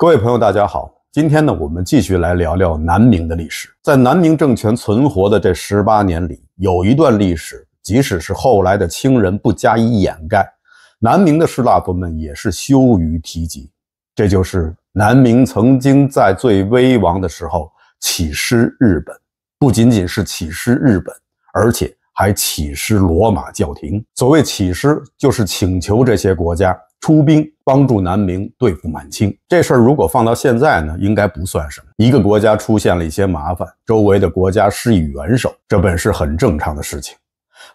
各位朋友，大家好。今天呢，我们继续来聊聊南明的历史。在南明政权存活的这十八年里，有一段历史，即使是后来的清人不加以掩盖，南明的士大夫们也是羞于提及。这就是南明曾经在最危亡的时候起师日本，不仅仅是起师日本，而且还起师罗马教廷。所谓起师，就是请求这些国家。出兵帮助南明对付满清这事儿，如果放到现在呢，应该不算什么。一个国家出现了一些麻烦，周围的国家施以援手，这本是很正常的事情。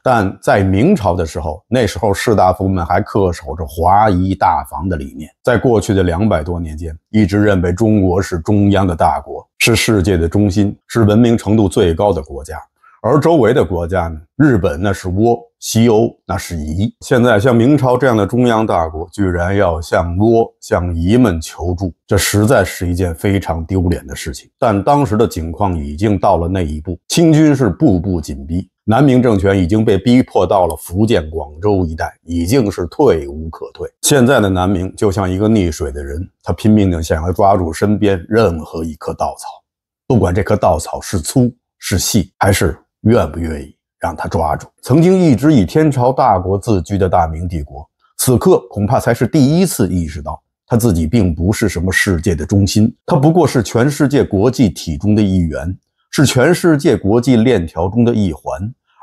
但在明朝的时候，那时候士大夫们还恪守着华夷大防的理念，在过去的两百多年间，一直认为中国是中央的大国，是世界的中心，是文明程度最高的国家。而周围的国家呢？日本那是倭，西欧那是夷。现在像明朝这样的中央大国，居然要向倭、向夷们求助，这实在是一件非常丢脸的事情。但当时的境况已经到了那一步，清军是步步紧逼，南明政权已经被逼迫到了福建、广州一带，已经是退无可退。现在的南明就像一个溺水的人，他拼命地想要抓住身边任何一棵稻草，不管这棵稻草是粗是细，还是。愿不愿意让他抓住？曾经一直以天朝大国自居的大明帝国，此刻恐怕才是第一次意识到，他自己并不是什么世界的中心，他不过是全世界国际体中的一员，是全世界国际链条中的一环，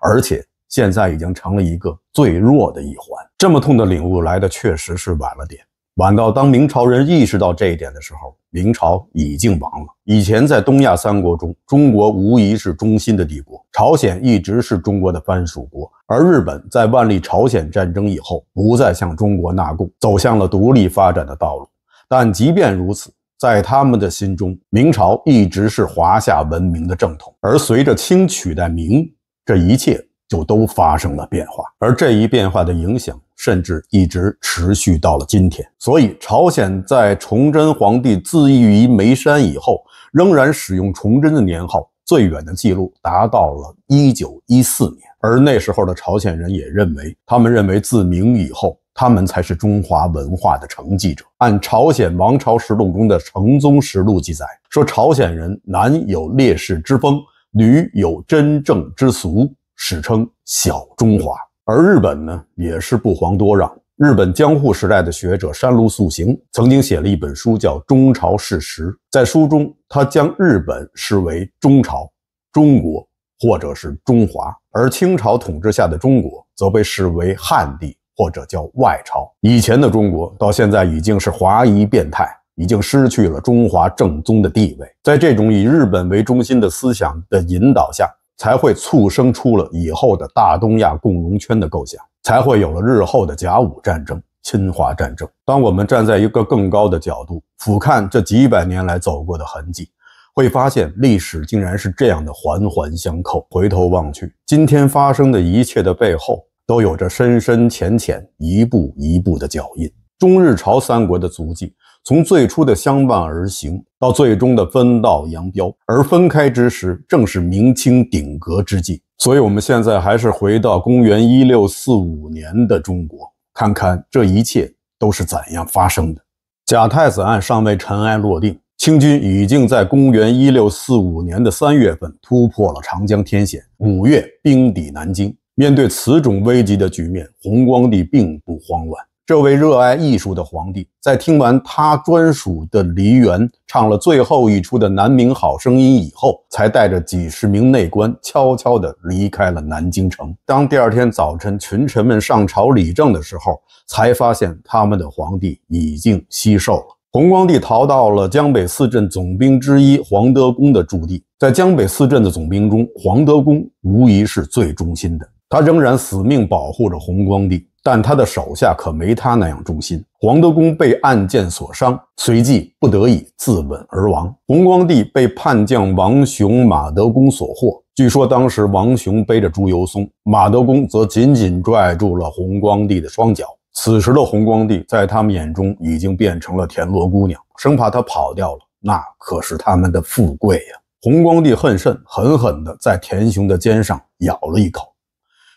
而且现在已经成了一个最弱的一环。这么痛的领悟来的确实是晚了点。晚到，当明朝人意识到这一点的时候，明朝已经亡了。以前在东亚三国中，中国无疑是中心的帝国，朝鲜一直是中国的藩属国，而日本在万历朝鲜战争以后不再向中国纳贡，走向了独立发展的道路。但即便如此，在他们的心中，明朝一直是华夏文明的正统。而随着清取代明，这一切。就都发生了变化，而这一变化的影响甚至一直持续到了今天。所以，朝鲜在崇祯皇帝自缢于煤山以后，仍然使用崇祯的年号，最远的记录达到了一九一四年。而那时候的朝鲜人也认为，他们认为自明以后，他们才是中华文化的承继者。按朝鲜王朝实录中的成宗实录记载，说朝鲜人男有烈士之风，女有贞正之俗。史称“小中华”，而日本呢，也是不遑多让。日本江户时代的学者山路素行曾经写了一本书，叫《中朝事实》。在书中，他将日本视为中朝、中国，或者是中华，而清朝统治下的中国则被视为汉地，或者叫外朝。以前的中国到现在已经是华夷变态，已经失去了中华正宗的地位。在这种以日本为中心的思想的引导下。才会促生出了以后的大东亚共荣圈的构想，才会有了日后的甲午战争、侵华战争。当我们站在一个更高的角度俯瞰这几百年来走过的痕迹，会发现历史竟然是这样的环环相扣。回头望去，今天发生的一切的背后，都有着深深浅浅、一步一步的脚印。中日朝三国的足迹。从最初的相伴而行，到最终的分道扬镳，而分开之时正是明清鼎革之际。所以，我们现在还是回到公元一六四五年的中国，看看这一切都是怎样发生的。假太子案尚未尘埃落定，清军已经在公元一六四五年的三月份突破了长江天险，五月兵抵南京。面对此种危急的局面，弘光帝并不慌乱。这位热爱艺术的皇帝，在听完他专属的梨园唱了最后一出的《南明好声音》以后，才带着几十名内官悄悄地离开了南京城。当第二天早晨群臣们上朝理政的时候，才发现他们的皇帝已经西寿了。洪光帝逃到了江北四镇总兵之一黄德公的驻地。在江北四镇的总兵中，黄德公无疑是最忠心的，他仍然死命保护着洪光帝。但他的手下可没他那样忠心。黄德公被暗箭所伤，随即不得已自刎而亡。洪光帝被叛将王雄、马德公所获。据说当时王雄背着朱由崧，马德公则紧紧拽住了洪光帝的双脚。此时的洪光帝在他们眼中已经变成了田螺姑娘，生怕他跑掉了，那可是他们的富贵呀。洪光帝恨甚，狠狠地在田雄的肩上咬了一口。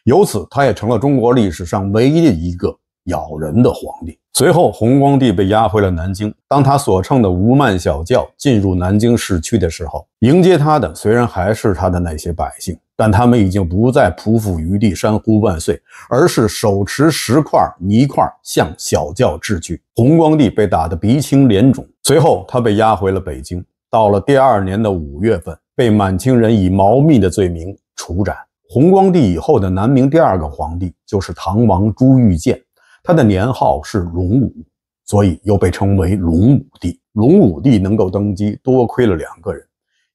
由此，他也成了中国历史上唯一的一个咬人的皇帝。随后，洪光帝被押回了南京。当他所乘的吴曼小轿进入南京市区的时候，迎接他的虽然还是他的那些百姓，但他们已经不再匍匐于地山呼万岁，而是手持石块泥块向小轿掷去。洪光帝被打得鼻青脸肿，随后他被押回了北京。到了第二年的五月份，被满清人以谋逆的罪名处斩。弘光帝以后的南明第二个皇帝就是唐王朱聿键，他的年号是隆武，所以又被称为隆武帝。隆武帝能够登基，多亏了两个人，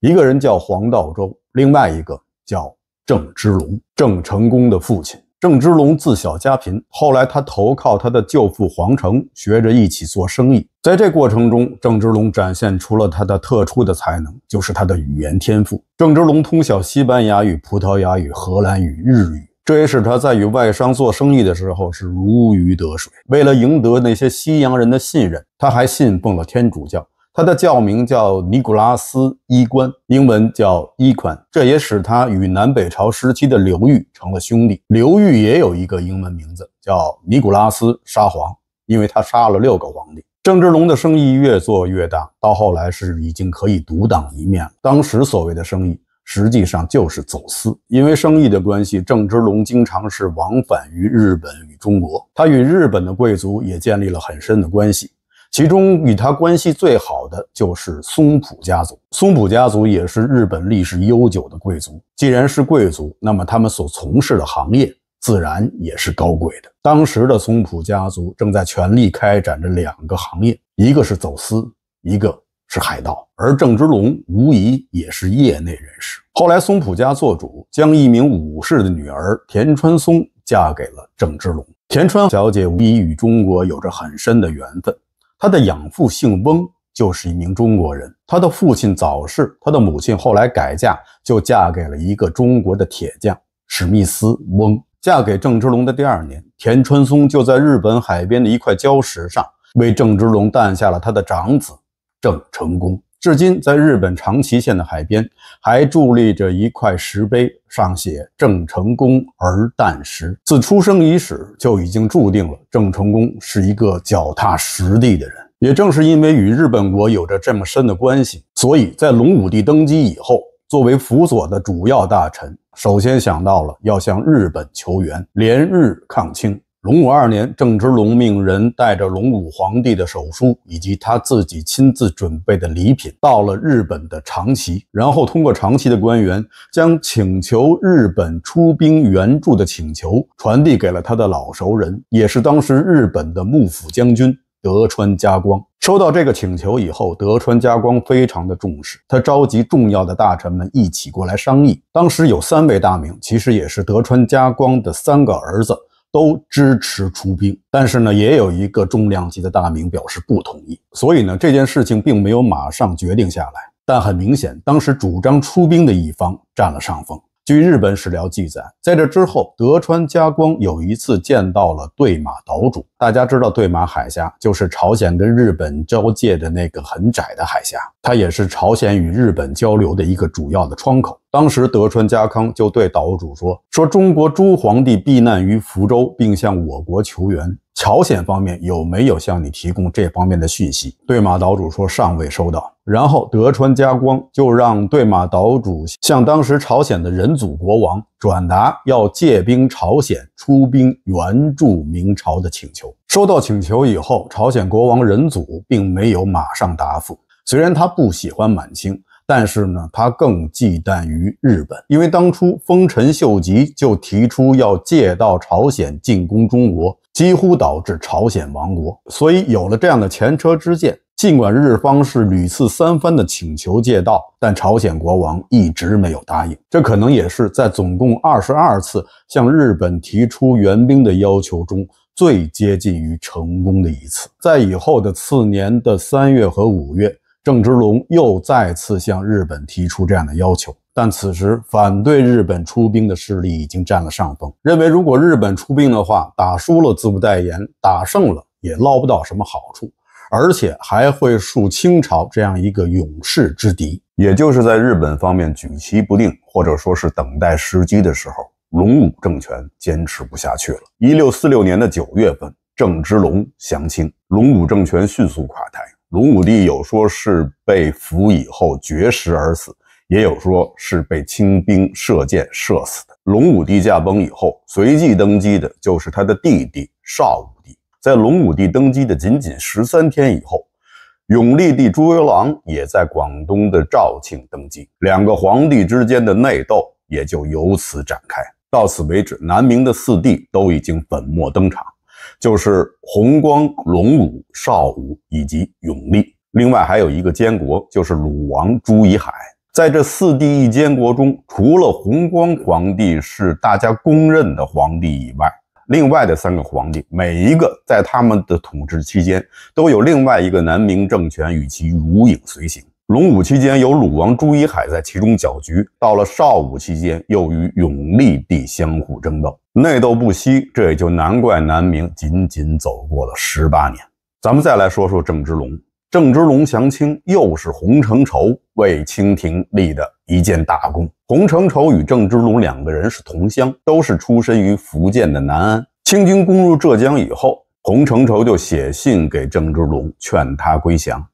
一个人叫黄道周，另外一个叫郑芝龙，郑成功的父亲。郑芝龙自小家贫，后来他投靠他的舅父黄成，学着一起做生意。在这过程中，郑芝龙展现出了他的特殊的才能，就是他的语言天赋。郑芝龙通晓西班牙语、葡萄牙语、荷兰语、日语，这也使他在与外商做生意的时候是如鱼得水。为了赢得那些西洋人的信任，他还信奉了天主教。他的教名叫尼古拉斯伊冠，英文叫伊观，这也使他与南北朝时期的刘裕成了兄弟。刘裕也有一个英文名字叫尼古拉斯沙皇，因为他杀了六个皇帝。郑芝龙的生意越做越大，到后来是已经可以独当一面了。当时所谓的生意，实际上就是走私。因为生意的关系，郑芝龙经常是往返于日本与中国，他与日本的贵族也建立了很深的关系。其中与他关系最好的就是松浦家族。松浦家族也是日本历史悠久的贵族。既然是贵族，那么他们所从事的行业自然也是高贵的。当时的松浦家族正在全力开展着两个行业，一个是走私，一个是海盗。而郑芝龙无疑也是业内人士。后来松浦家做主，将一名武士的女儿田川松嫁给了郑芝龙。田川小姐无疑与中国有着很深的缘分。他的养父姓翁，就是一名中国人。他的父亲早逝，他的母亲后来改嫁，就嫁给了一个中国的铁匠史密斯翁。嫁给郑芝龙的第二年，田川松就在日本海边的一块礁石上，为郑芝龙诞下了他的长子郑成功。至今，在日本长崎县的海边，还伫立着一块石碑，上写“郑成功儿诞时”。自出生伊始，就已经注定了郑成功是一个脚踏实地的人。也正是因为与日本国有着这么深的关系，所以在隆武帝登基以后，作为辅佐的主要大臣，首先想到了要向日本求援，联日抗清。隆武二年，郑芝龙命人带着隆武皇帝的手书以及他自己亲自准备的礼品，到了日本的长崎，然后通过长崎的官员，将请求日本出兵援助的请求传递给了他的老熟人，也是当时日本的幕府将军德川家光。收到这个请求以后，德川家光非常的重视，他召集重要的大臣们一起过来商议。当时有三位大名，其实也是德川家光的三个儿子。都支持出兵，但是呢，也有一个重量级的大名表示不同意，所以呢，这件事情并没有马上决定下来。但很明显，当时主张出兵的一方占了上风。据日本史料记载，在这之后，德川家光有一次见到了对马岛主。大家知道，对马海峡就是朝鲜跟日本交界的那个很窄的海峡，它也是朝鲜与日本交流的一个主要的窗口。当时德川家康就对岛主说：“说中国诸皇帝避难于福州，并向我国求援，朝鲜方面有没有向你提供这方面的讯息？”对马岛主说：“尚未收到。”然后德川家光就让对马岛主向当时朝鲜的人祖国王转达要借兵朝鲜、出兵援助明朝的请求。收到请求以后，朝鲜国王仁祖并没有马上答复。虽然他不喜欢满清，但是呢，他更忌惮于日本，因为当初丰臣秀吉就提出要借道朝鲜进攻中国，几乎导致朝鲜亡国。所以有了这样的前车之鉴。尽管日方是屡次三番的请求借道，但朝鲜国王一直没有答应。这可能也是在总共二十二次向日本提出援兵的要求中最接近于成功的一次。在以后的次年的三月和五月，郑芝龙又再次向日本提出这样的要求，但此时反对日本出兵的势力已经占了上风，认为如果日本出兵的话，打输了自不待言，打胜了也捞不到什么好处。而且还会树清朝这样一个勇士之敌，也就是在日本方面举棋不定，或者说是等待时机的时候，隆武政权坚持不下去了。一六四六年的九月份，郑芝龙降清，隆武政权迅速垮台。隆武帝有说是被俘以后绝食而死，也有说是被清兵射箭射死的。隆武帝驾崩以后，随即登基的就是他的弟弟邵武。在隆武帝登基的仅仅十三天以后，永历帝朱由榔也在广东的肇庆登基，两个皇帝之间的内斗也就由此展开。到此为止，南明的四帝都已经粉墨登场，就是弘光、隆武、绍武以及永历。另外还有一个监国，就是鲁王朱怡海。在这四帝一监国中，除了弘光皇帝是大家公认的皇帝以外，另外的三个皇帝，每一个在他们的统治期间，都有另外一个南明政权与其如影随形。隆武期间有鲁王朱一海在其中搅局，到了绍武期间又与永历帝相互争斗，内斗不息。这也就难怪南明仅仅走过了十八年。咱们再来说说郑芝龙。郑芝龙降清，又是洪承畴为清廷立的一件大功。洪承畴与郑芝龙两个人是同乡，都是出身于福建的南安。清军攻入浙江以后，洪承畴就写信给郑芝龙，劝他归降，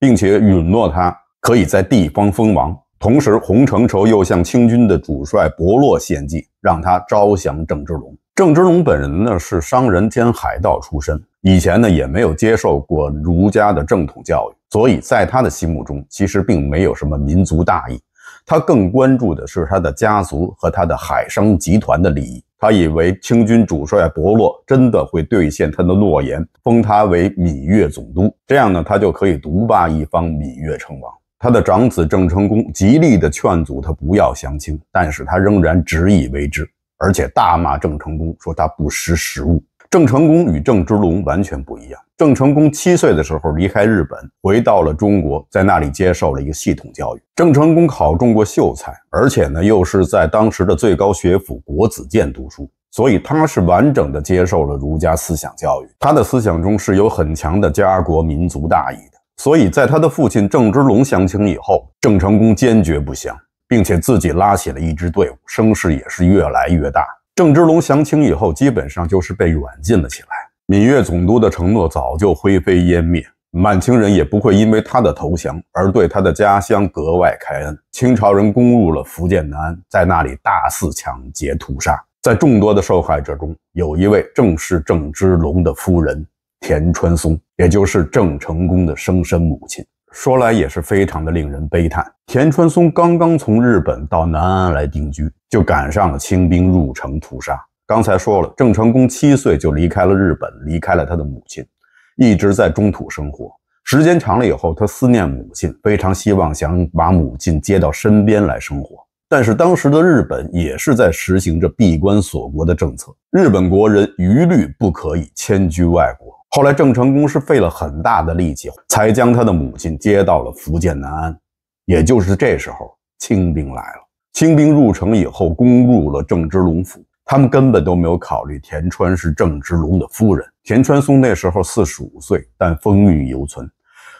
并且允诺他可以在地方封王。同时，洪承畴又向清军的主帅伯洛献计，让他招降郑芝龙。郑芝龙本人呢，是商人兼海盗出身。以前呢，也没有接受过儒家的正统教育，所以在他的心目中，其实并没有什么民族大义，他更关注的是他的家族和他的海商集团的利益。他以为清军主帅伯洛真的会兑现他的诺言，封他为闽越总督，这样呢，他就可以独霸一方，闽越称王。他的长子郑成功极力的劝阻他不要降清，但是他仍然执意为之，而且大骂郑成功，说他不识时务。郑成功与郑芝龙完全不一样。郑成功七岁的时候离开日本，回到了中国，在那里接受了一个系统教育。郑成功考中过秀才，而且呢又是在当时的最高学府国子监读书，所以他是完整的接受了儒家思想教育。他的思想中是有很强的家国民族大义的。所以在他的父亲郑芝龙降清以后，郑成功坚决不降，并且自己拉起了一支队伍，声势也是越来越大。郑芝龙降清以后，基本上就是被软禁了起来。闽越总督的承诺早就灰飞烟灭，满清人也不会因为他的投降而对他的家乡格外开恩。清朝人攻入了福建南安，在那里大肆抢劫屠杀。在众多的受害者中，有一位正是郑芝龙的夫人田川松，也就是郑成功的生身母亲。说来也是非常的令人悲叹。田川松刚刚从日本到南安来定居，就赶上了清兵入城屠杀。刚才说了，郑成功七岁就离开了日本，离开了他的母亲，一直在中土生活。时间长了以后，他思念母亲，非常希望想把母亲接到身边来生活。但是当时的日本也是在实行着闭关锁国的政策，日本国人一律不可以迁居外国。后来，郑成功是费了很大的力气，才将他的母亲接到了福建南安。也就是这时候，清兵来了。清兵入城以后，攻入了郑芝龙府，他们根本都没有考虑田川是郑芝龙的夫人。田川松那时候四十五岁，但风韵犹存。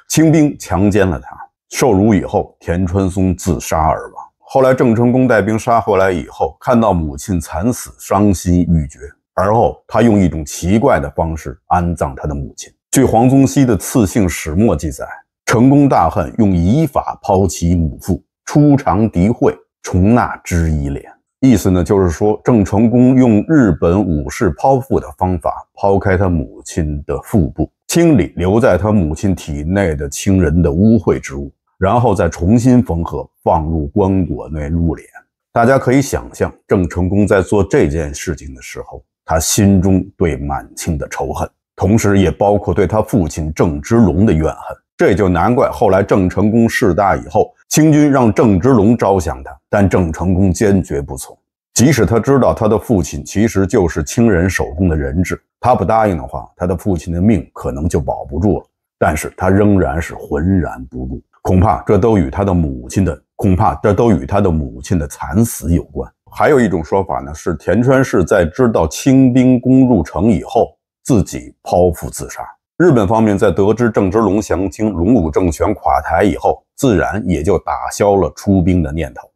清兵强奸了他，受辱以后，田川松自杀而亡。后来，郑成功带兵杀回来以后，看到母亲惨死，伤心欲绝。而后，他用一种奇怪的方式安葬他的母亲。据黄宗羲的《赐姓始末》记载，成功大恨用以法抛其母腹，出尝涤秽，重纳之以脸。意思呢，就是说郑成功用日本武士剖腹的方法，抛开他母亲的腹部，清理留在他母亲体内的亲人的污秽之物，然后再重新缝合，放入棺椁内露脸。大家可以想象，郑成功在做这件事情的时候。他心中对满清的仇恨，同时也包括对他父亲郑芝龙的怨恨。这就难怪后来郑成功势大以后，清军让郑芝龙招降他，但郑成功坚决不从。即使他知道他的父亲其实就是清人手中的人质，他不答应的话，他的父亲的命可能就保不住了。但是他仍然是浑然不顾，恐怕这都与他的母亲的恐怕这都与他的母亲的惨死有关。还有一种说法呢，是田川氏在知道清兵攻入城以后，自己剖腹自杀。日本方面在得知郑芝龙降清、龙武政权垮台以后，自然也就打消了出兵的念头。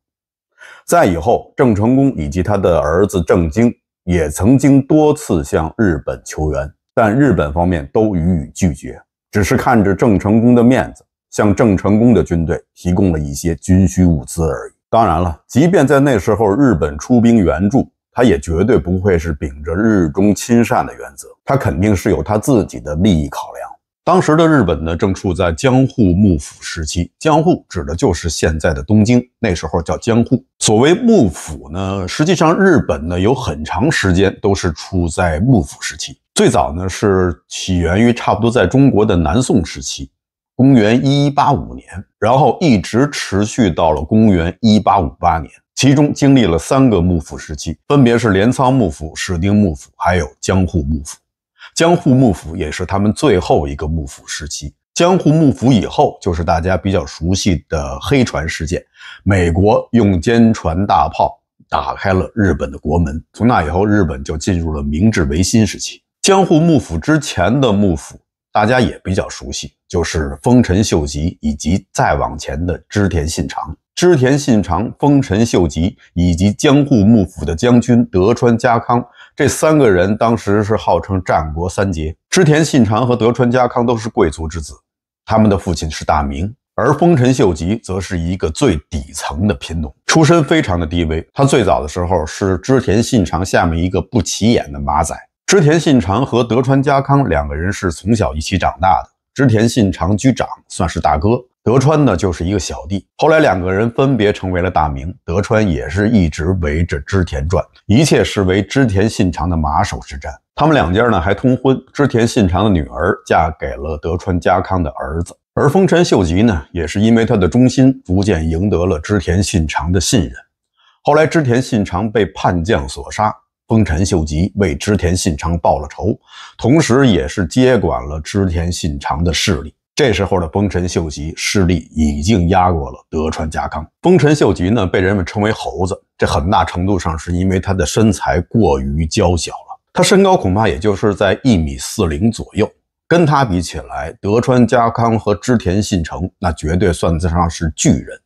再以后，郑成功以及他的儿子郑经也曾经多次向日本求援，但日本方面都予以拒绝，只是看着郑成功的面子，向郑成功的军队提供了一些军需物资而已。当然了，即便在那时候日本出兵援助，他也绝对不会是秉着日中亲善的原则，他肯定是有他自己的利益考量。当时的日本呢，正处在江户幕府时期，江户指的就是现在的东京，那时候叫江户。所谓幕府呢，实际上日本呢有很长时间都是处在幕府时期，最早呢是起源于差不多在中国的南宋时期。公元一一八五年，然后一直持续到了公元一八五八年，其中经历了三个幕府时期，分别是镰仓幕府、室町幕府，还有江户幕府。江户幕府也是他们最后一个幕府时期。江户幕府以后就是大家比较熟悉的黑船事件，美国用坚船大炮打开了日本的国门。从那以后，日本就进入了明治维新时期。江户幕府之前的幕府。大家也比较熟悉，就是丰臣秀吉以及再往前的织田信长、织田信长、丰臣秀吉以及江户幕府的将军德川家康这三个人，当时是号称战国三杰。织田信长和德川家康都是贵族之子，他们的父亲是大名，而丰臣秀吉则是一个最底层的贫农，出身非常的低微。他最早的时候是织田信长下面一个不起眼的马仔。织田信长和德川家康两个人是从小一起长大的，织田信长居长，算是大哥，德川呢就是一个小弟。后来两个人分别成为了大名，德川也是一直围着织田转，一切是为织田信长的马首是瞻。他们两家呢还通婚，织田信长的女儿嫁给了德川家康的儿子。而丰臣秀吉呢，也是因为他的忠心，逐渐赢得了织田信长的信任。后来织田信长被叛将所杀。丰臣秀吉为织田信长报了仇，同时也是接管了织田信长的势力。这时候的丰臣秀吉势力已经压过了德川家康。丰臣秀吉呢，被人们称为猴子，这很大程度上是因为他的身材过于娇小了。他身高恐怕也就是在一米四零左右。跟他比起来，德川家康和织田信长那绝对算得上是巨人。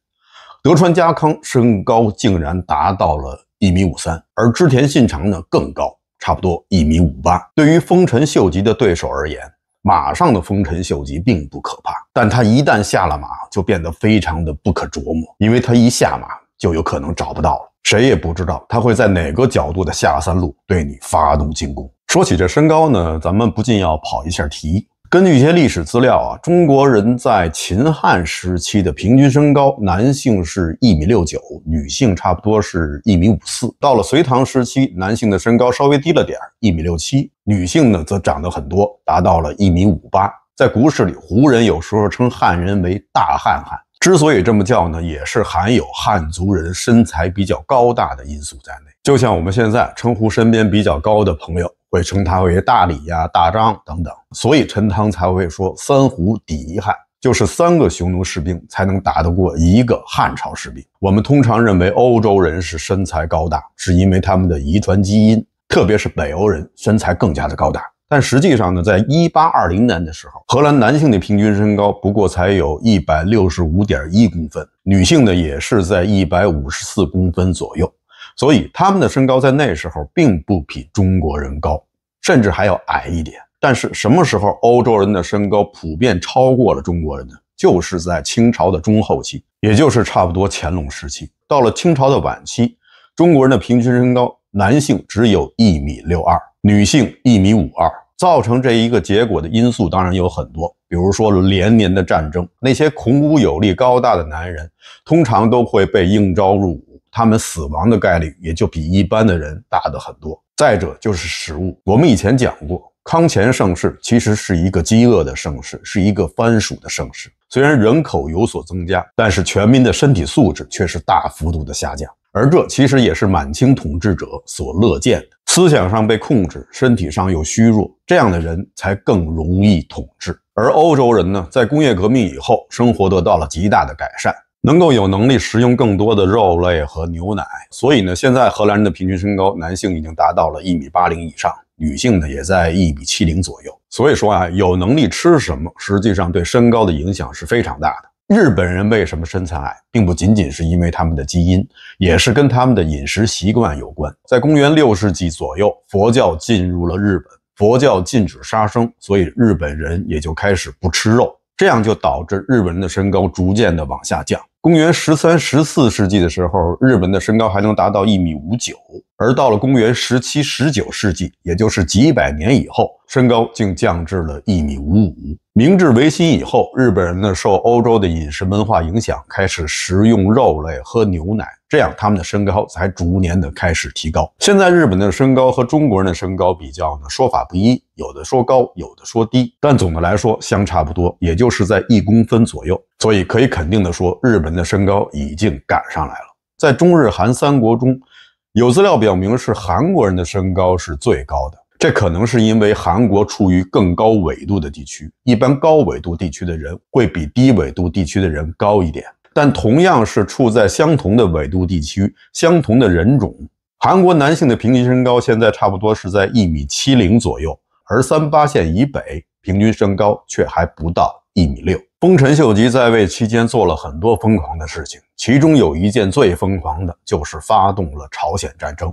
德川家康身高竟然达到了。一米五三，而织田信长呢更高，差不多一米五八。对于丰臣秀吉的对手而言，马上的丰臣秀吉并不可怕，但他一旦下了马，就变得非常的不可琢磨，因为他一下马就有可能找不到了，谁也不知道他会在哪个角度的下三路对你发动进攻。说起这身高呢，咱们不禁要跑一下题。根据一些历史资料啊，中国人在秦汉时期的平均身高，男性是一米六九，女性差不多是一米五四。到了隋唐时期，男性的身高稍微低了点一米六七，女性呢则长得很多，达到了一米五八。在古史里，胡人有时候称汉人为“大汉汉”，之所以这么叫呢，也是含有汉族人身材比较高大的因素在内。就像我们现在称呼身边比较高的朋友。会称他为大理呀、大张等等，所以陈汤才会说“三胡抵一汉”，就是三个匈奴士兵才能打得过一个汉朝士兵。我们通常认为欧洲人是身材高大，是因为他们的遗传基因，特别是北欧人身材更加的高大。但实际上呢，在1820年的时候，荷兰男性的平均身高不过才有一百六十五点一公分，女性的也是在一百五十四公分左右。所以他们的身高在那时候并不比中国人高，甚至还要矮一点。但是什么时候欧洲人的身高普遍超过了中国人呢？就是在清朝的中后期，也就是差不多乾隆时期。到了清朝的晚期，中国人的平均身高，男性只有一米六二，女性一米五二。造成这一个结果的因素当然有很多，比如说连年的战争，那些孔武有力、高大的男人通常都会被应召入伍。他们死亡的概率也就比一般的人大得很多。再者就是食物，我们以前讲过，康乾盛世其实是一个饥饿的盛世，是一个番薯的盛世。虽然人口有所增加，但是全民的身体素质却是大幅度的下降。而这其实也是满清统治者所乐见的：思想上被控制，身体上又虚弱，这样的人才更容易统治。而欧洲人呢，在工业革命以后，生活得到了极大的改善。能够有能力食用更多的肉类和牛奶，所以呢，现在荷兰人的平均身高，男性已经达到了一米八零以上，女性呢也在一米七零左右。所以说啊，有能力吃什么，实际上对身高的影响是非常大的。日本人为什么身材矮，并不仅仅是因为他们的基因，也是跟他们的饮食习惯有关。在公元六世纪左右，佛教进入了日本，佛教禁止杀生，所以日本人也就开始不吃肉，这样就导致日本人的身高逐渐的往下降。公元十三、十四世纪的时候，日本的身高还能达到一米五九，而到了公元十七、十九世纪，也就是几百年以后，身高竟降至了一米五五。明治维新以后，日本人呢受欧洲的饮食文化影响，开始食用肉类、喝牛奶，这样他们的身高才逐年的开始提高。现在日本的身高和中国人的身高比较呢，说法不一，有的说高，有的说低，但总的来说相差不多，也就是在一公分左右。所以可以肯定的说，日本的身高已经赶上来了。在中日韩三国中，有资料表明是韩国人的身高是最高的。这可能是因为韩国处于更高纬度的地区，一般高纬度地区的人会比低纬度地区的人高一点。但同样是处在相同的纬度地区、相同的人种，韩国男性的平均身高现在差不多是在一米七零左右，而三八线以北平均身高却还不到一米六。丰臣秀吉在位期间做了很多疯狂的事情，其中有一件最疯狂的就是发动了朝鲜战争，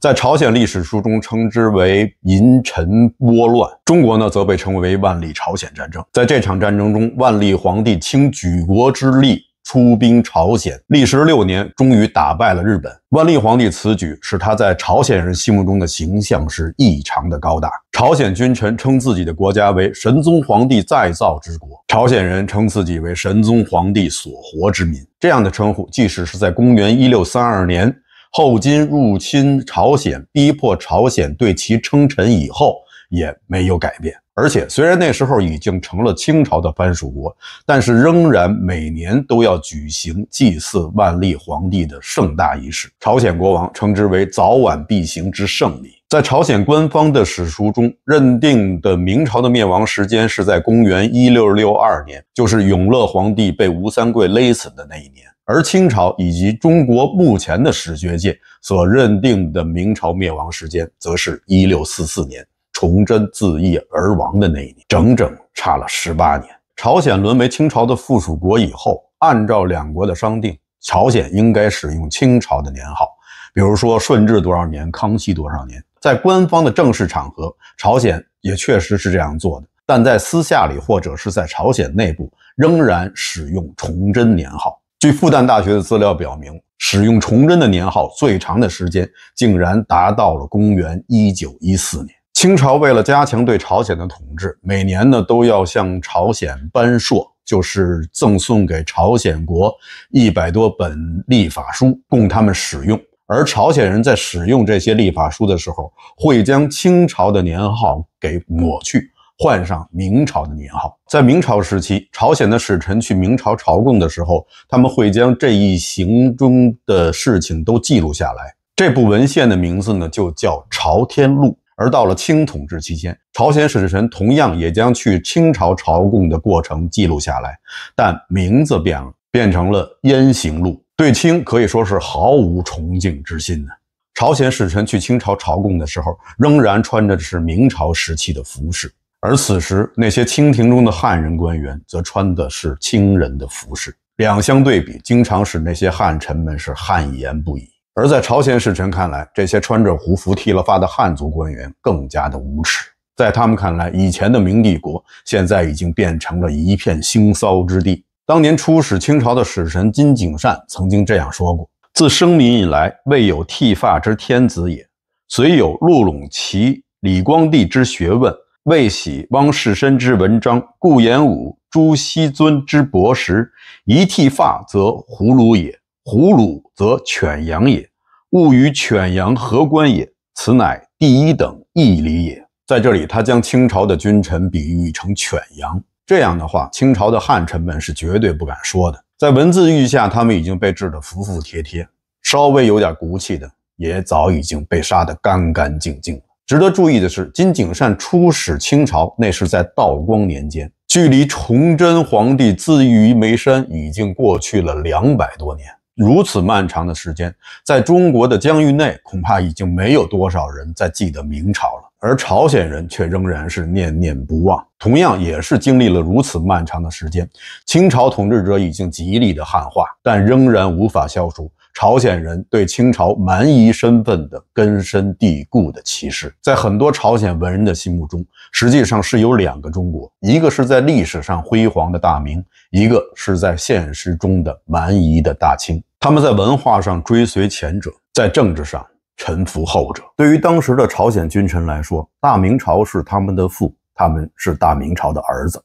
在朝鲜历史书中称之为“银尘倭乱”，中国呢则被称为“万历朝鲜战争”。在这场战争中，万历皇帝倾举国之力。出兵朝鲜，历时六年，终于打败了日本。万历皇帝此举使他在朝鲜人心目中的形象是异常的高大。朝鲜君臣称自己的国家为“神宗皇帝再造之国”，朝鲜人称自己为“神宗皇帝所活之民”。这样的称呼，即使是在公元一六三二年后金入侵朝鲜，逼迫朝鲜对其称臣以后。也没有改变，而且虽然那时候已经成了清朝的藩属国，但是仍然每年都要举行祭祀万历皇帝的盛大仪式。朝鲜国王称之为“早晚必行之胜礼”。在朝鲜官方的史书中认定的明朝的灭亡时间是在公元一六六二年，就是永乐皇帝被吴三桂勒死的那一年。而清朝以及中国目前的史学界所认定的明朝灭亡时间，则是一六四四年。崇祯自缢而亡的那一年，整整差了十八年。朝鲜沦为清朝的附属国以后，按照两国的商定，朝鲜应该使用清朝的年号，比如说顺治多少年、康熙多少年。在官方的正式场合，朝鲜也确实是这样做的，但在私下里或者是在朝鲜内部，仍然使用崇祯年号。据复旦大学的资料表明，使用崇祯的年号最长的时间竟然达到了公元一九一四年。清朝为了加强对朝鲜的统治，每年呢都要向朝鲜颁硕，就是赠送给朝鲜国一百多本历法书，供他们使用。而朝鲜人在使用这些历法书的时候，会将清朝的年号给抹去，换上明朝的年号。在明朝时期，朝鲜的使臣去明朝朝贡的时候，他们会将这一行中的事情都记录下来。这部文献的名字呢，就叫《朝天录》。而到了清统治期间，朝鲜使臣同样也将去清朝朝贡的过程记录下来，但名字变了，变成了《燕行录》，对清可以说是毫无崇敬之心呢。朝鲜使臣去清朝朝贡的时候，仍然穿着的是明朝时期的服饰，而此时那些清廷中的汉人官员则穿的是清人的服饰，两相对比，经常使那些汉臣们是汗颜不已。而在朝鲜使臣看来，这些穿着胡服、剃了发的汉族官员更加的无耻。在他们看来，以前的明帝国现在已经变成了一片腥臊之地。当年出使清朝的使臣金景善曾经这样说过：“自生民以来，未有剃发之天子也。虽有陆陇齐、李光地之学问，魏喜、汪士绅之文章，顾炎武、朱熹尊之博识，一剃发，则胡虏也。”胡虏则犬羊也，物与犬羊何关也？此乃第一等义理也。在这里，他将清朝的君臣比喻成犬羊，这样的话，清朝的汉臣们是绝对不敢说的。在文字狱下，他们已经被治得服服帖帖，稍微有点骨气的，也早已经被杀得干干净净了。值得注意的是，金景善出使清朝那是在道光年间，距离崇祯皇帝自缢于煤山已经过去了两百多年。如此漫长的时间，在中国的疆域内，恐怕已经没有多少人在记得明朝了，而朝鲜人却仍然是念念不忘。同样也是经历了如此漫长的时间，清朝统治者已经极力的汉化，但仍然无法消除朝鲜人对清朝蛮夷身份的根深蒂固的歧视。在很多朝鲜文人的心目中，实际上是有两个中国，一个是在历史上辉煌的大明。一个是在现实中的蛮夷的大清，他们在文化上追随前者，在政治上臣服后者。对于当时的朝鲜君臣来说，大明朝是他们的父，他们是大明朝的儿子。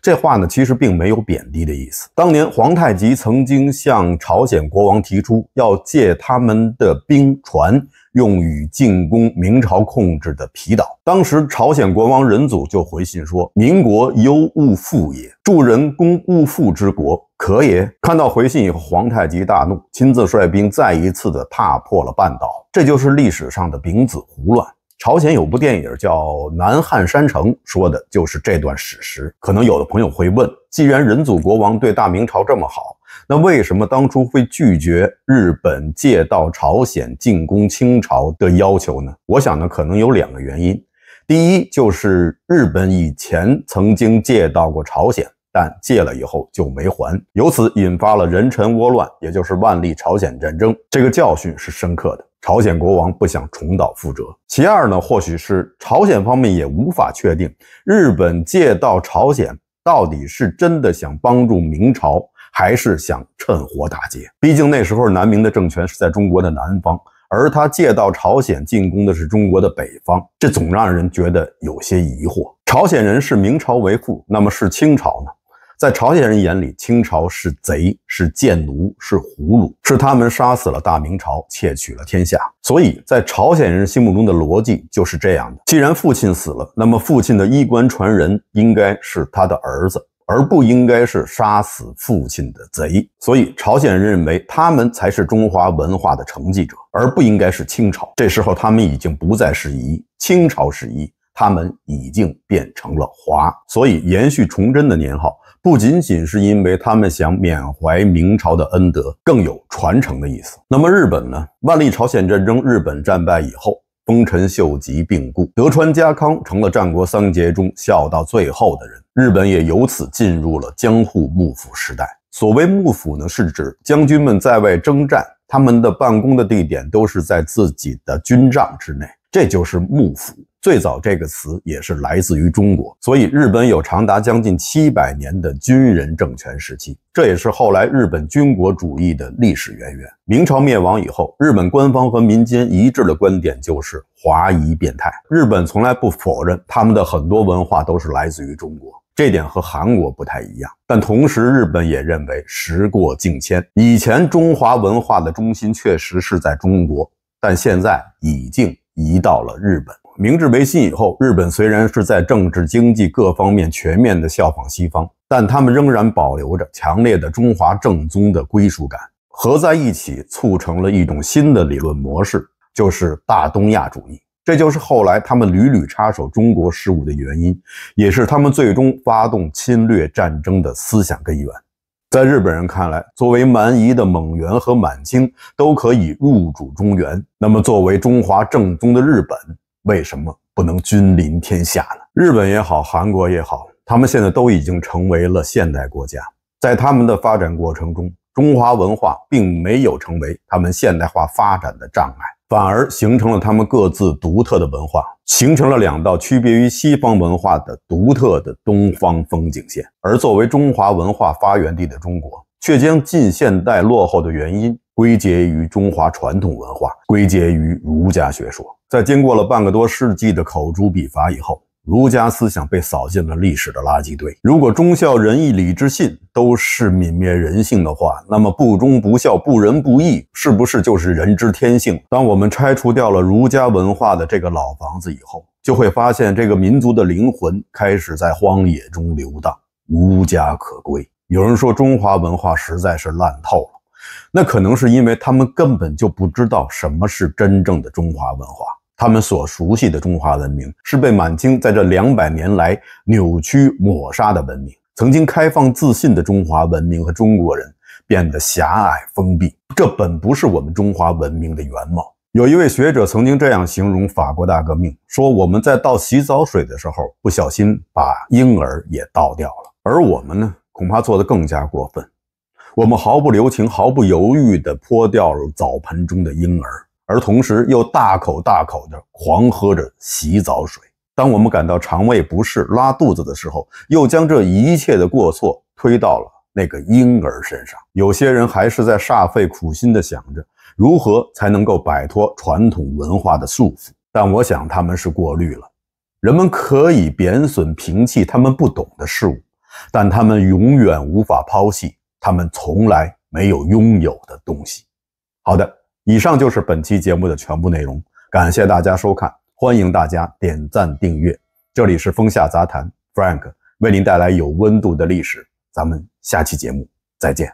这话呢，其实并没有贬低的意思。当年皇太极曾经向朝鲜国王提出要借他们的兵船。用于进攻明朝控制的皮岛。当时，朝鲜国王仁祖就回信说：“民国忧物富也，助人公物富之国可也。”看到回信以后，皇太极大怒，亲自率兵再一次的踏破了半岛。这就是历史上的丙子胡乱。朝鲜有部电影叫《南汉山城》，说的就是这段史实。可能有的朋友会问：既然仁祖国王对大明朝这么好，那为什么当初会拒绝日本借道朝鲜进攻清朝的要求呢？我想呢，可能有两个原因。第一，就是日本以前曾经借到过朝鲜，但借了以后就没还，由此引发了人臣倭乱，也就是万历朝鲜战争。这个教训是深刻的。朝鲜国王不想重蹈覆辙。其二呢，或许是朝鲜方面也无法确定，日本借道朝鲜到底是真的想帮助明朝，还是想趁火打劫？毕竟那时候南明的政权是在中国的南方，而他借道朝鲜进攻的是中国的北方，这总让人觉得有些疑惑。朝鲜人视明朝为父，那么视清朝呢？在朝鲜人眼里，清朝是贼，是贱奴，是俘虏，是他们杀死了大明朝，窃取了天下。所以，在朝鲜人心目中的逻辑就是这样的：既然父亲死了，那么父亲的衣冠传人应该是他的儿子，而不应该是杀死父亲的贼。所以，朝鲜人认为他们才是中华文化的承继者，而不应该是清朝。这时候，他们已经不再是“衣”，清朝是“衣”，他们已经变成了“华”。所以，延续崇祯的年号。不仅仅是因为他们想缅怀明朝的恩德，更有传承的意思。那么日本呢？万历朝鲜战争，日本战败以后，丰臣秀吉病故，德川家康成了战国三杰中笑到最后的人。日本也由此进入了江户幕府时代。所谓幕府呢，是指将军们在外征战，他们的办公的地点都是在自己的军帐之内，这就是幕府。最早这个词也是来自于中国，所以日本有长达将近七百年的军人政权时期，这也是后来日本军国主义的历史渊源。明朝灭亡以后，日本官方和民间一致的观点就是华夷变态。日本从来不否认他们的很多文化都是来自于中国，这点和韩国不太一样。但同时，日本也认为时过境迁，以前中华文化的中心确实是在中国，但现在已经移到了日本。明治维新以后，日本虽然是在政治、经济各方面全面的效仿西方，但他们仍然保留着强烈的中华正宗的归属感，合在一起促成了一种新的理论模式，就是大东亚主义。这就是后来他们屡屡插手中国事务的原因，也是他们最终发动侵略战争的思想根源。在日本人看来，作为蛮夷的蒙元和满清都可以入主中原，那么作为中华正宗的日本。为什么不能君临天下呢？日本也好，韩国也好，他们现在都已经成为了现代国家。在他们的发展过程中，中华文化并没有成为他们现代化发展的障碍，反而形成了他们各自独特的文化，形成了两道区别于西方文化的独特的东方风景线。而作为中华文化发源地的中国。却将近现代落后的原因归结于中华传统文化，归结于儒家学说。在经过了半个多世纪的口诛笔伐以后，儒家思想被扫进了历史的垃圾堆。如果忠孝仁义礼智信都是泯灭人性的话，那么不忠不孝、不仁不义是不是就是人之天性？当我们拆除掉了儒家文化的这个老房子以后，就会发现这个民族的灵魂开始在荒野中流荡，无家可归。有人说中华文化实在是烂透了，那可能是因为他们根本就不知道什么是真正的中华文化。他们所熟悉的中华文明是被满清在这两百年来扭曲抹杀的文明。曾经开放自信的中华文明和中国人变得狭隘封闭，这本不是我们中华文明的原貌。有一位学者曾经这样形容法国大革命，说我们在倒洗澡水的时候不小心把婴儿也倒掉了，而我们呢？恐怕做得更加过分。我们毫不留情、毫不犹豫地泼掉了澡盆中的婴儿，而同时又大口大口地狂喝着洗澡水。当我们感到肠胃不适、拉肚子的时候，又将这一切的过错推到了那个婴儿身上。有些人还是在煞费苦心地想着如何才能够摆脱传统文化的束缚，但我想他们是过滤了。人们可以贬损、摒弃他们不懂的事物。但他们永远无法抛弃他们从来没有拥有的东西。好的，以上就是本期节目的全部内容，感谢大家收看，欢迎大家点赞订阅。这里是风下杂谈，Frank 为您带来有温度的历史，咱们下期节目再见。